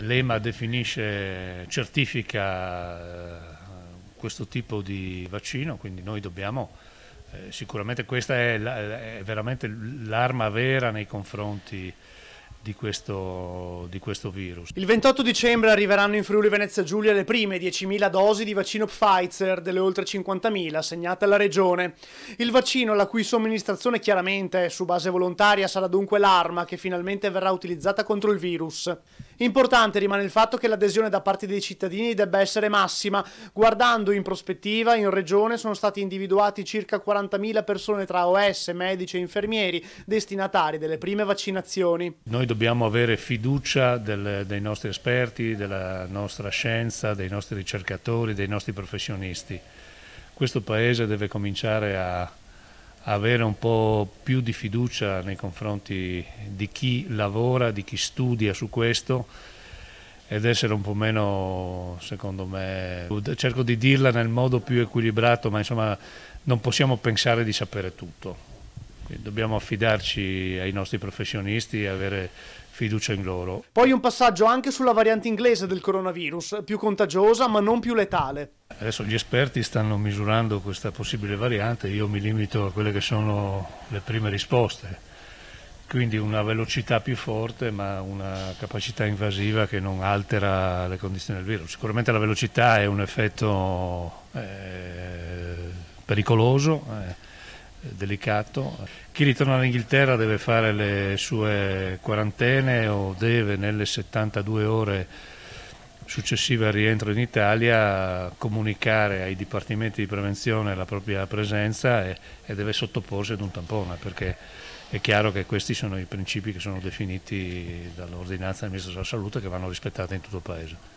L'EMA definisce, certifica eh, questo tipo di vaccino, quindi noi dobbiamo, eh, sicuramente questa è, è veramente l'arma vera nei confronti di questo, di questo, virus. Il 28 dicembre arriveranno in Friuli Venezia Giulia le prime 10.000 dosi di vaccino Pfizer delle oltre 50.000 assegnate alla regione. Il vaccino, la cui somministrazione chiaramente è su base volontaria, sarà dunque l'arma che finalmente verrà utilizzata contro il virus. Importante rimane il fatto che l'adesione da parte dei cittadini debba essere massima. Guardando in prospettiva, in regione sono stati individuati circa 40.000 persone tra OS, medici e infermieri, destinatari delle prime vaccinazioni. Noi dobbiamo avere fiducia del, dei nostri esperti, della nostra scienza, dei nostri ricercatori, dei nostri professionisti. Questo Paese deve cominciare a avere un po' più di fiducia nei confronti di chi lavora, di chi studia su questo ed essere un po' meno, secondo me, cerco di dirla nel modo più equilibrato, ma insomma non possiamo pensare di sapere tutto dobbiamo affidarci ai nostri professionisti e avere fiducia in loro. Poi un passaggio anche sulla variante inglese del coronavirus, più contagiosa ma non più letale. Adesso gli esperti stanno misurando questa possibile variante, io mi limito a quelle che sono le prime risposte, quindi una velocità più forte ma una capacità invasiva che non altera le condizioni del virus. Sicuramente la velocità è un effetto eh, pericoloso. Eh delicato. Chi ritorna all'Inghilterra deve fare le sue quarantene o deve nelle 72 ore successive al rientro in Italia comunicare ai dipartimenti di prevenzione la propria presenza e, e deve sottoporsi ad un tampone perché è chiaro che questi sono i principi che sono definiti dall'ordinanza del Ministro della Salute che vanno rispettati in tutto il Paese.